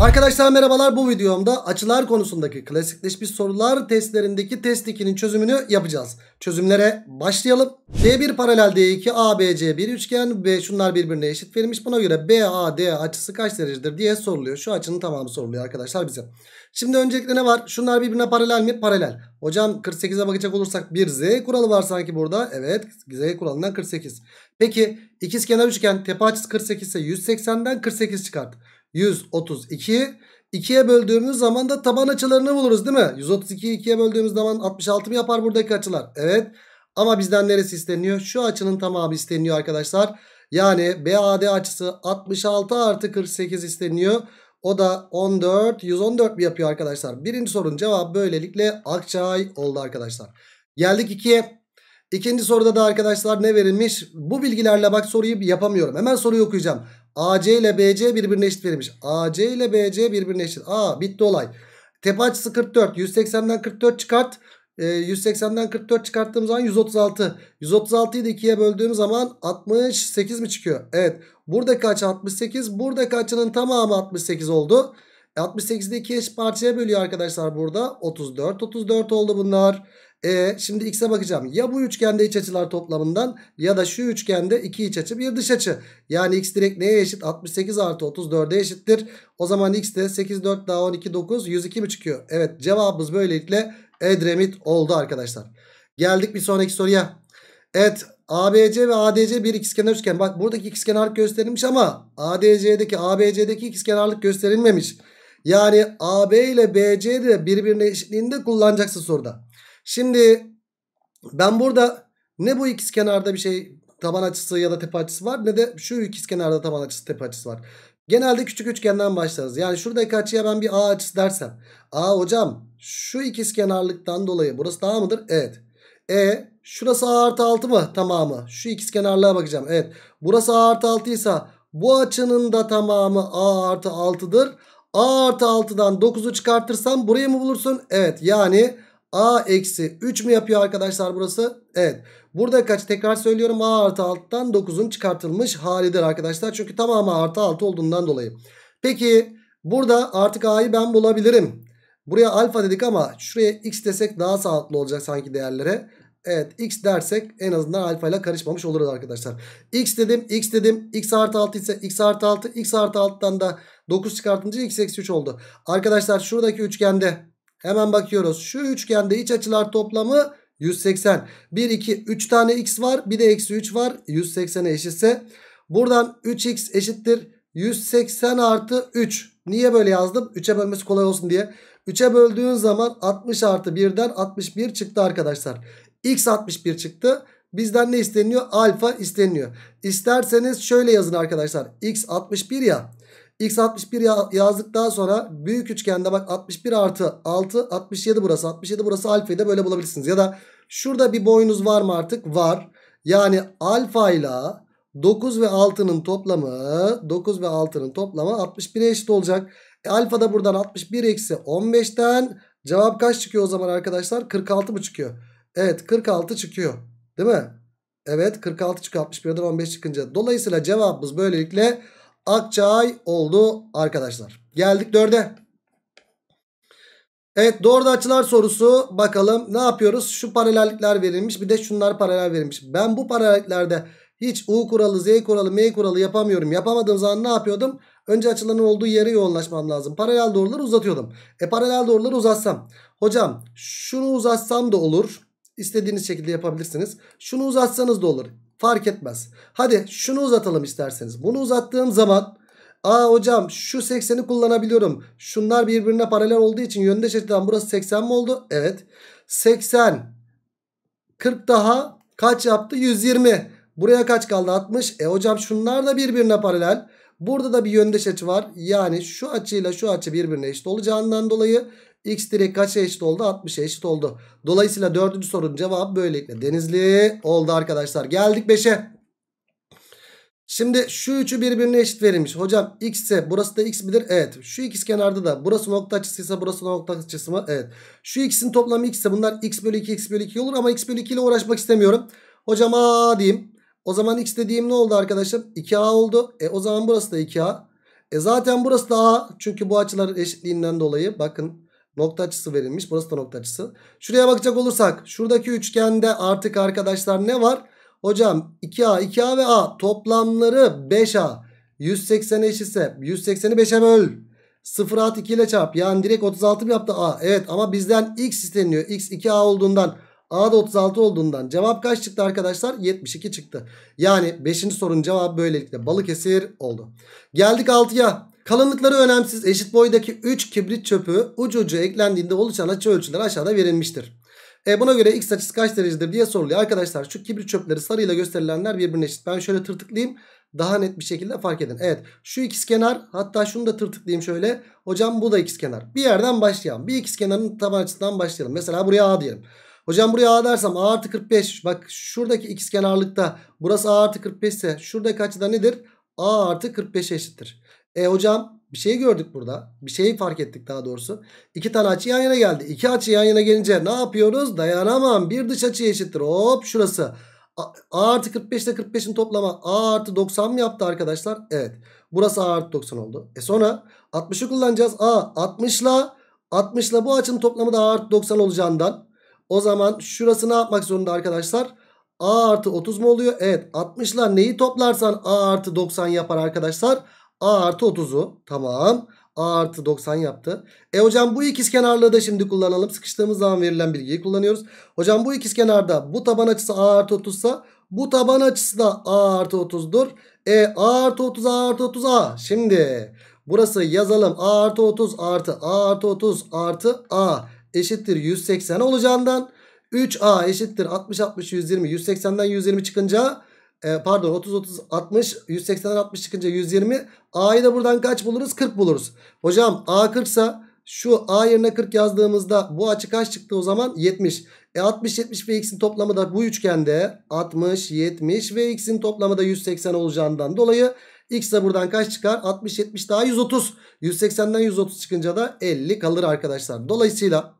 Arkadaşlar merhabalar bu videomda açılar konusundaki klasikleşmiş sorular testlerindeki test 2'nin çözümünü yapacağız. Çözümlere başlayalım. D1 paralel D2 ABC bir üçgen ve şunlar birbirine eşit verilmiş. Buna göre BAD açısı kaç derecedir diye soruluyor. Şu açının tamamı soruluyor arkadaşlar bize. Şimdi öncelikle ne var? Şunlar birbirine paralel mi? Paralel. Hocam 48'e bakacak olursak bir Z kuralı var sanki burada. Evet Z kuralından 48. Peki ikizkenar üçgen tepe açısı 48 ise 180'den 48 çıkart. 132. 2'ye böldüğümüz zaman da taban açılarını buluruz değil mi? 132'yi 2'ye böldüğümüz zaman 66 mı yapar buradaki açılar? Evet. Ama bizden neresi isteniyor? Şu açının tamamı isteniyor arkadaşlar. Yani BAD açısı 66 artı 48 isteniyor. O da 14, 114 mi yapıyor arkadaşlar? Birinci sorunun cevabı böylelikle Akçay oldu arkadaşlar. Geldik 2'ye. İkinci soruda da arkadaşlar ne verilmiş? Bu bilgilerle bak soruyu yapamıyorum. Hemen soruyu okuyacağım. AC ile BC birbirine eşit verilmiş. AC ile BC birbirine eşit. Aa bitti olay. Tepe açısı 44. 180'den 44 çıkart. E, 180'den 44 çıkarttığım zaman 136. 136'yı da 2'ye böldüğüm zaman 68 mi çıkıyor? Evet. Buradaki açı 68. Buradaki açının tamamı 68 oldu. 68'de 2 eş parçaya bölüyor arkadaşlar burada. 34 34 oldu bunlar. E, şimdi x'e bakacağım. Ya bu üçgende iç açılar toplamından ya da şu üçgende iki iç açı bir dış açı. Yani x direkt neye eşit? 68 artı 34'e eşittir. O zaman x de 8 4 daha 12 9 102 mi çıkıyor? Evet cevabımız böylelikle Edremit oldu arkadaşlar. Geldik bir sonraki soruya. Evet ABC ve ADC bir ikizkenar üçgen. Bak buradaki ikizkenarlık gösterilmiş ama ADC'deki ABC'deki ikizkenarlık gösterilmemiş. gösterilmemiş. Yani AB ile BC de birbirine eşitliğinde kullanacaksın soruda. Şimdi ben burada ne bu ikiz kenarda bir şey taban açısı ya da tepe açısı var ne de şu ikiz kenarda taban açısı tepe açısı var. Genelde küçük üçgenden başlarız. Yani şuradaki açıya ben bir A açısı dersem. A hocam şu ikiz kenarlıktan dolayı burası daha mıdır? Evet. E şurası A artı 6 mı tamamı? Şu ikiz kenarlığa bakacağım. Evet. Burası A artı 6 ise bu açının da tamamı A artı 6'dır. A artı 6'dan 9'u çıkartırsam burayı mı bulursun? Evet yani A eksi 3 mü yapıyor arkadaşlar burası? Evet. Burada kaç tekrar söylüyorum A artı 6'dan 9'un çıkartılmış halidir arkadaşlar. Çünkü tamamı artı 6 olduğundan dolayı. Peki burada artık A'yı ben bulabilirim. Buraya alfa dedik ama şuraya x desek daha sağlıklı olacak sanki değerlere. Evet x dersek en azından alfa ile karışmamış oluruz arkadaşlar. x dedim x dedim x artı 6 ise x artı 6 x artı 6'dan da 9 çıkartınca x eksi 3 oldu. Arkadaşlar şuradaki üçgende hemen bakıyoruz. Şu üçgende iç açılar toplamı 180. 1, 2, 3 tane x var. Bir de eksi 3 var. 180'e eşitse. Buradan 3x eşittir. 180 artı 3. Niye böyle yazdım? 3'e bölmesi kolay olsun diye. 3'e böldüğün zaman 60 artı 1'den 61 çıktı arkadaşlar. X 61 çıktı. Bizden ne isteniyor? Alfa isteniyor. İsterseniz şöyle yazın arkadaşlar. X 61 ya. X 61 yazdık daha sonra büyük üçgende bak 61 artı 6 67 burası 67 burası alfayı da böyle bulabilirsiniz. Ya da şurada bir boyunuz var mı artık? Var. Yani alfa ile 9 ve 6'nın toplamı 9 ve 6'nın toplamı 61'e eşit olacak. E, alfa da buradan 61 eksi 15'ten cevap kaç çıkıyor o zaman arkadaşlar? 46 mı çıkıyor? Evet 46 çıkıyor. Değil mi? Evet 46 çıkıyor 61'den 15 çıkınca. Dolayısıyla cevabımız böylelikle Akçay oldu arkadaşlar. Geldik dörde. Evet doğru açılar sorusu bakalım ne yapıyoruz? Şu paralellikler verilmiş bir de şunlar paralel verilmiş. Ben bu paralelliklerde hiç U kuralı, Z kuralı, M kuralı yapamıyorum. Yapamadığım zaman ne yapıyordum? Önce açılanın olduğu yere yoğunlaşmam lazım. Paralel doğruları uzatıyordum. E paralel doğruları uzatsam. Hocam şunu uzatsam da olur. İstediğiniz şekilde yapabilirsiniz. Şunu uzatsanız da olur. Fark etmez. Hadi şunu uzatalım isterseniz. Bunu uzattığım zaman Aa hocam şu 80'i kullanabiliyorum. Şunlar birbirine paralel olduğu için yöndeş açıdan burası 80 mi oldu? Evet. 80 40 daha kaç yaptı? 120. Buraya kaç kaldı? 60. E hocam şunlar da birbirine paralel. Burada da bir yöndeş açı var. Yani şu açıyla şu açı birbirine eşit olacağından dolayı X direkt kaça eşit oldu? 60'a eşit oldu. Dolayısıyla dördüncü sorunun cevabı böylelikle Denizli oldu arkadaşlar. Geldik 5'e. Şimdi şu üçü birbirine eşit verilmiş. Hocam x ise burası da x midir? Evet. Şu ikiz kenarda da burası nokta açısıysa burası nokta açısı mı? Evet. Şu x'in toplamı x ise bunlar x bölü 2 x bölü 2 olur ama x bölü 2 ile uğraşmak istemiyorum. Hocam a diyeyim. O zaman x dediğim ne oldu arkadaşım? 2a oldu. E o zaman burası da 2a. E zaten burası da a. Çünkü bu açıların eşitliğinden dolayı bakın Nokta açısı verilmiş. Burası da nokta açısı. Şuraya bakacak olursak şuradaki üçgende artık arkadaşlar ne var? Hocam 2A, 2A ve A toplamları 5A. 180'e eşitse 180'i 5'e böl. 0 at 2 ile çarp. Yani direkt 36 mı yaptı A? Evet ama bizden X isteniyor. X 2A olduğundan A da 36 olduğundan cevap kaç çıktı arkadaşlar? 72 çıktı. Yani 5. sorunun cevabı böylelikle Balıkesir oldu. Geldik 6'ya. Kalınlıkları önemsiz eşit boydaki 3 kibrit çöpü ucu ucu eklendiğinde oluşan açı ölçüleri aşağıda verilmiştir. E buna göre x açısı kaç derecedir diye soruluyor. Arkadaşlar şu kibrit çöpleri sarıyla gösterilenler birbirine eşit. Ben şöyle tırtıklayayım. Daha net bir şekilde fark edin. Evet şu ikizkenar hatta şunu da tırtıklayayım şöyle. Hocam bu da ikizkenar. Bir yerden başlayalım. Bir ikizkenarın taban açısından başlayalım. Mesela buraya A diyelim. Hocam buraya A dersem A artı 45. Bak şuradaki ikizkenarlıkta burası A artı 45 ise şuradaki açıda nedir? A artı 45'e eşittir. E hocam bir şey gördük burada. Bir şeyi fark ettik daha doğrusu. İki tane açı yan yana geldi. İki açı yan yana gelince ne yapıyoruz? Dayanamam. Bir dış açı eşittir. Hop şurası. A artı 45 ile 45'in toplama A artı 90 mı yaptı arkadaşlar? Evet. Burası A artı 90 oldu. E sonra 60'ı kullanacağız. A 60 ile 60 ile bu açının toplamı da A artı 90 olacağından. O zaman şurası ne yapmak zorunda arkadaşlar? A artı 30 mu oluyor? Evet. 60 ile neyi toplarsan A artı 90 yapar arkadaşlar. A artı 30'u tamam. A artı 90 yaptı. E hocam bu ikizkenarlığı da şimdi kullanalım. Sıkıştığımız zaman verilen bilgiyi kullanıyoruz. Hocam bu kenarda, bu taban açısı A artı 30 sa bu taban açısı da A artı 30'dur. E A artı 30 A artı 30 A. Şimdi burası yazalım. A artı 30 artı A artı 30 artı A eşittir 180 olacağından 3A eşittir 60 60 120 180'den 120 çıkınca e, pardon 30 30 60 180'den 60 çıkınca 120 A'yı da buradan kaç buluruz 40 buluruz. Hocam A 40 ise şu A yerine 40 yazdığımızda bu açı kaç çıktı o zaman 70. E 60 70 ve x'in toplamı da bu üçgende 60 70 ve x'in toplamı da 180 olacağından dolayı X de buradan kaç çıkar? 60, 70 daha 130. 180'den 130 çıkınca da 50 kalır arkadaşlar. Dolayısıyla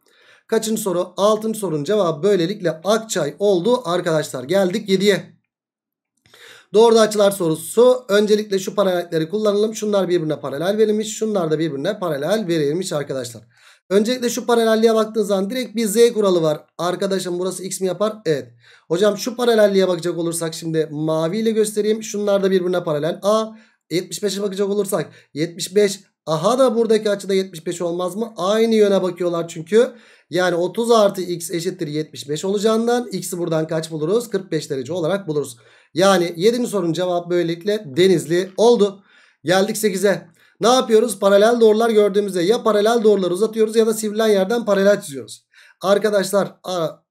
kaçıncı soru? Altıncı sorunun cevabı böylelikle Akçay oldu arkadaşlar. Geldik 7'ye. Doğru açılar sorusu. Öncelikle şu paralelleri kullanalım. Şunlar birbirine paralel verilmiş. Şunlar da birbirine paralel verilmiş arkadaşlar. Öncelikle şu paralelliğe baktığınız zaman direkt bir z kuralı var. Arkadaşım burası x mi yapar? Evet. Hocam şu paralelliğe bakacak olursak şimdi maviyle göstereyim. Şunlar da birbirine paralel. A 75'e bakacak olursak 75 Aha da buradaki açıda 75 olmaz mı? Aynı yöne bakıyorlar çünkü. Yani 30 artı x eşittir 75 olacağından x'i buradan kaç buluruz? 45 derece olarak buluruz. Yani 7. sorunun cevabı böylelikle denizli oldu. Geldik 8'e. Ne yapıyoruz? Paralel doğrular gördüğümüzde ya paralel doğruları uzatıyoruz ya da sivrilen yerden paralel çiziyoruz. Arkadaşlar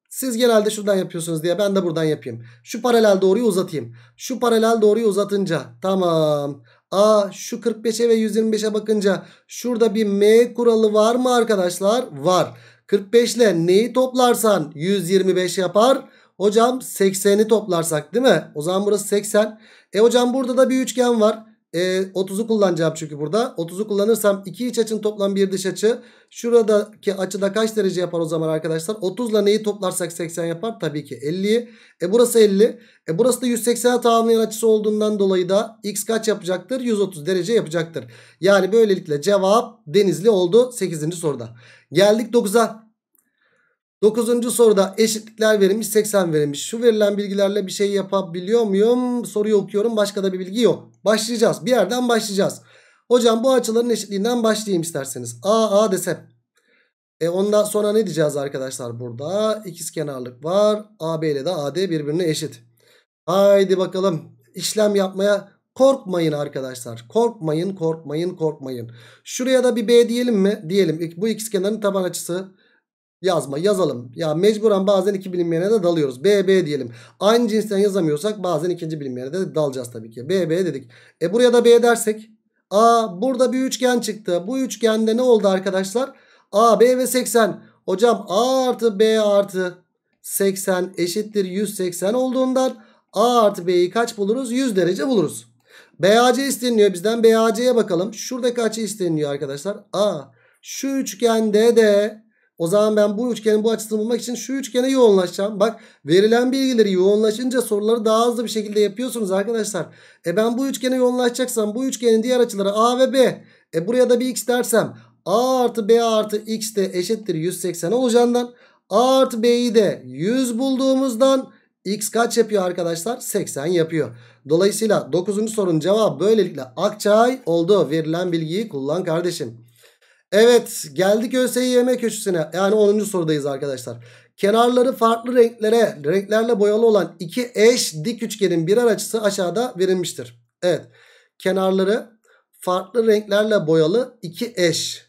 siz genelde şuradan yapıyorsunuz diye ben de buradan yapayım. Şu paralel doğruyu uzatayım. Şu paralel doğruyu uzatınca tamam. A şu 45'e ve 125'e bakınca şurada bir M kuralı var mı arkadaşlar? Var. 45 ile neyi toplarsan 125 yapar. Hocam 80'i toplarsak değil mi? O zaman burası 80. E hocam burada da bir üçgen var. E, 30'u kullanacağım çünkü burada. 30'u kullanırsam iki iç açın toplam bir dış açı. Şuradaki açıda kaç derece yapar o zaman arkadaşlar? 30 ile neyi toplarsak 80 yapar? Tabii ki 50'yi. E burası 50. E burası da 180'e tamamlayan açısı olduğundan dolayı da x kaç yapacaktır? 130 derece yapacaktır. Yani böylelikle cevap denizli oldu 8. soruda. Geldik 9'a. Dokuzuncu soruda eşitlikler verilmiş 80 verilmiş. Şu verilen bilgilerle bir şey yapabiliyor muyum? Soruyu okuyorum başka da bir bilgi yok. Başlayacağız bir yerden başlayacağız. Hocam bu açıların eşitliğinden başlayayım isterseniz. A A desem. E ondan sonra ne diyeceğiz arkadaşlar burada? İkiz kenarlık var. AB ile de AD birbirine eşit. Haydi bakalım işlem yapmaya korkmayın arkadaşlar. Korkmayın korkmayın korkmayın. Şuraya da bir B diyelim mi? Diyelim bu ikiz kenarın taban açısı yazma yazalım. Ya mecburen bazen iki bilinmeyene de dalıyoruz. B B diyelim. Aynı cinsten yazamıyorsak bazen ikinci bilinmeyene de dalacağız tabii ki. B B dedik. E buraya da B dersek. A burada bir üçgen çıktı. Bu üçgende ne oldu arkadaşlar? A B ve 80. Hocam A artı B artı 80 eşittir 180 olduğundan A artı B'yi kaç buluruz? 100 derece buluruz. BAC isteniyor bizden. BAC'ye bakalım. Şurada kaç isteniyor arkadaşlar. A şu üçgende de o zaman ben bu üçgenin bu açısını bulmak için şu üçgene yoğunlaşacağım. Bak verilen bilgileri yoğunlaşınca soruları daha hızlı bir şekilde yapıyorsunuz arkadaşlar. E ben bu üçgene yoğunlaşacaksam bu üçgenin diğer açıları A ve B. E buraya da bir x dersem A artı B artı x de eşittir 180 olacağından A artı B'yi de 100 bulduğumuzdan x kaç yapıyor arkadaşlar? 80 yapıyor. Dolayısıyla 9. sorunun cevabı böylelikle Akçay oldu. Verilen bilgiyi kullan kardeşim. Evet geldik ÖSYM köşesine. Yani 10. sorudayız arkadaşlar. Kenarları farklı renklere, renklerle boyalı olan iki eş dik üçgenin birer açısı aşağıda verilmiştir. Evet. Kenarları farklı renklerle boyalı iki eş.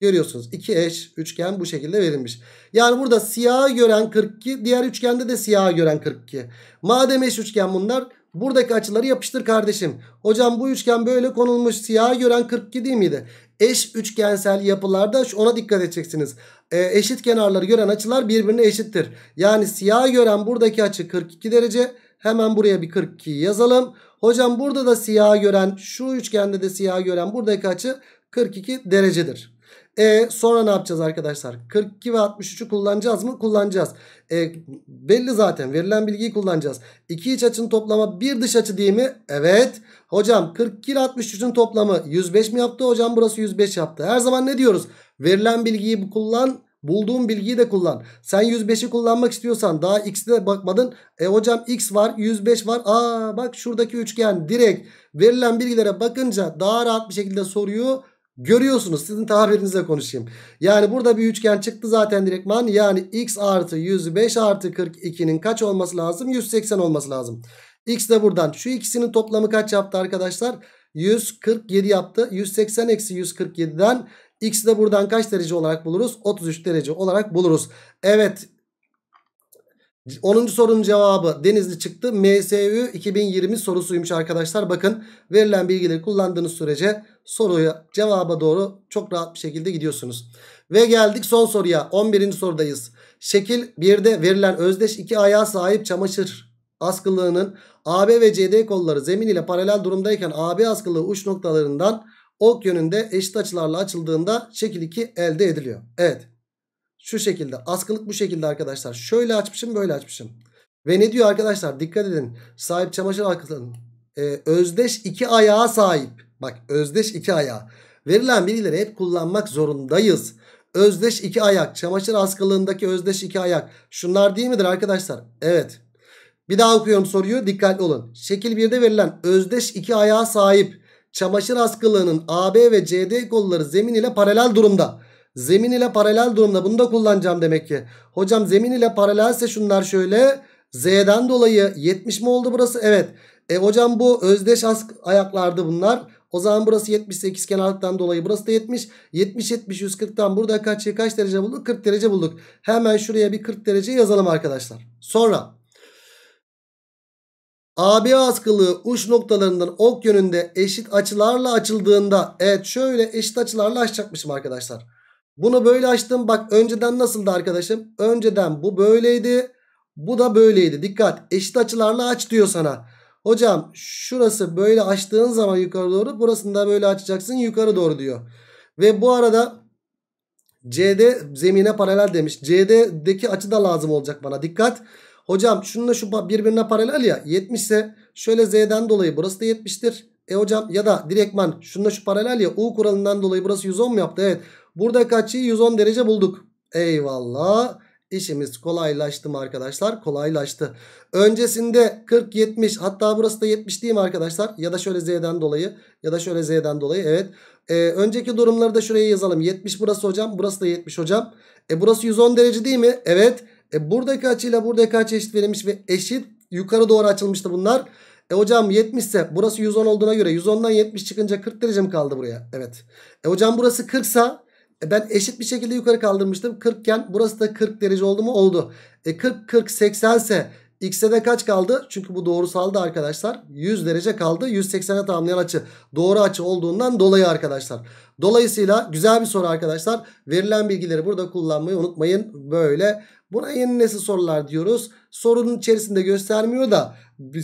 Görüyorsunuz iki eş üçgen bu şekilde verilmiş. Yani burada siyahı gören 42 diğer üçgende de siyahı gören 42. Madem eş üçgen bunlar buradaki açıları yapıştır kardeşim. Hocam bu üçgen böyle konulmuş siyahı gören 42 değil miydi? eş üçgensel yapılarda ona dikkat edeceksiniz. E, eşit kenarları gören açılar birbirine eşittir. Yani siyah gören buradaki açı 42 derece. Hemen buraya bir 42 yazalım. Hocam burada da siyah gören şu üçgende de siyah gören buradaki açı 42 derecedir. E sonra ne yapacağız arkadaşlar? 42 ve 63'ü kullanacağız mı? Kullanacağız. E, belli zaten verilen bilgiyi kullanacağız. İki iç açının toplamı bir dış açı değil mi? Evet. Hocam 42 ile 63'ün toplamı 105 mi yaptı? Hocam burası 105 yaptı. Her zaman ne diyoruz? Verilen bilgiyi kullan. Bulduğun bilgiyi de kullan. Sen 105'i kullanmak istiyorsan daha x'e de bakmadın. E hocam x var 105 var. Aa bak şuradaki üçgen direkt verilen bilgilere bakınca daha rahat bir şekilde soruyu Görüyorsunuz sizin tabirinize konuşayım. Yani burada bir üçgen çıktı zaten direktman. Yani x artı 105 artı 42'nin kaç olması lazım? 180 olması lazım. X de buradan. Şu ikisinin toplamı kaç yaptı arkadaşlar? 147 yaptı. 180 eksi 147'den x de buradan kaç derece olarak buluruz? 33 derece olarak buluruz. Evet 10. sorunun cevabı Denizli çıktı. MSÜ 2020 sorusuymuş arkadaşlar. Bakın verilen bilgileri kullandığınız sürece soruya cevaba doğru çok rahat bir şekilde gidiyorsunuz. Ve geldik son soruya. 11. sorudayız. Şekil 1'de verilen özdeş iki ayağa sahip çamaşır askılığının AB ve CD kolları zemin ile paralel durumdayken AB askılığı uç noktalarından ok yönünde eşit açılarla açıldığında şekil 2 elde ediliyor. Evet. Şu şekilde askılık bu şekilde arkadaşlar. Şöyle açmışım böyle açmışım. Ve ne diyor arkadaşlar dikkat edin. Sahip çamaşır askılığının e, özdeş iki ayağa sahip. Bak özdeş iki ayağı. Verilen bilgileri hep kullanmak zorundayız. Özdeş iki ayak. Çamaşır askılığındaki özdeş iki ayak. Şunlar değil midir arkadaşlar? Evet. Bir daha okuyorum soruyu. Dikkatli olun. Şekil 1'de verilen özdeş iki ayağa sahip çamaşır askılığının AB ve CD kolları zemin ile paralel durumda. Zemin ile paralel durumda bunu da kullanacağım demek ki. Hocam zemin ile paralelse şunlar şöyle. Z'den dolayı 70 mi oldu burası? Evet. E hocam bu özdeş ask ayaklardı bunlar. O zaman burası 78 kenarlıktan dolayı burası da 70. 70 70 140'tan burada kaç kaç derece bulduk? 40 derece bulduk. Hemen şuraya bir 40 derece yazalım arkadaşlar. Sonra AB askılığı uç noktalarından ok yönünde eşit açılarla açıldığında evet şöyle eşit açılarla açacakmışım arkadaşlar. Bunu böyle açtım. Bak önceden nasıldı arkadaşım? Önceden bu böyleydi. Bu da böyleydi. Dikkat eşit açılarla aç diyor sana. Hocam şurası böyle açtığın zaman yukarı doğru. Burasını da böyle açacaksın yukarı doğru diyor. Ve bu arada CD zemine paralel demiş. CD'deki açı da lazım olacak bana. Dikkat. Hocam şununla şu birbirine paralel ya 70 ise şöyle Z'den dolayı burası da 70'tir. E hocam ya da direktman şununla şu paralel ya U kuralından dolayı burası 110 mu yaptı? Evet. Burada açıyı 110 derece bulduk. Eyvallah. İşimiz kolaylaştı mı arkadaşlar? Kolaylaştı. Öncesinde 40, 70 hatta burası da 70 değil mi arkadaşlar? Ya da şöyle Z'den dolayı ya da şöyle Z'den dolayı evet. Ee, önceki durumları da şuraya yazalım. 70 burası hocam burası da 70 hocam. E burası 110 derece değil mi? Evet. E buradaki açıyla buradaki açı eşit verilmiş ve eşit yukarı doğru açılmıştı bunlar. E hocam 70 ise burası 110 olduğuna göre 110'dan 70 çıkınca 40 derece mi kaldı buraya? Evet. E hocam burası 40 sa e, ben eşit bir şekilde yukarı kaldırmıştım. 40 iken burası da 40 derece oldu mu? Oldu. E 40 40 80 ise x'e de kaç kaldı? Çünkü bu doğrusaldı arkadaşlar. 100 derece kaldı. 180'e tamamlayan açı. Doğru açı olduğundan dolayı arkadaşlar. Dolayısıyla güzel bir soru arkadaşlar. Verilen bilgileri burada kullanmayı unutmayın. Böyle Buna yeni nesil sorular diyoruz. Sorunun içerisinde göstermiyor da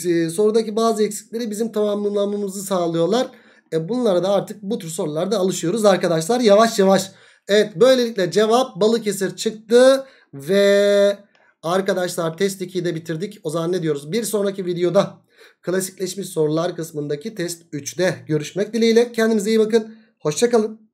e, sorudaki bazı eksikleri bizim tamamlamamızı sağlıyorlar. E bunlara da artık bu tür sorularda alışıyoruz arkadaşlar yavaş yavaş. Evet böylelikle cevap Balıkesir çıktı ve arkadaşlar test 2'yi de bitirdik. O zaman ne diyoruz? Bir sonraki videoda klasikleşmiş sorular kısmındaki test 3'te görüşmek dileğiyle. Kendinize iyi bakın. Hoşçakalın.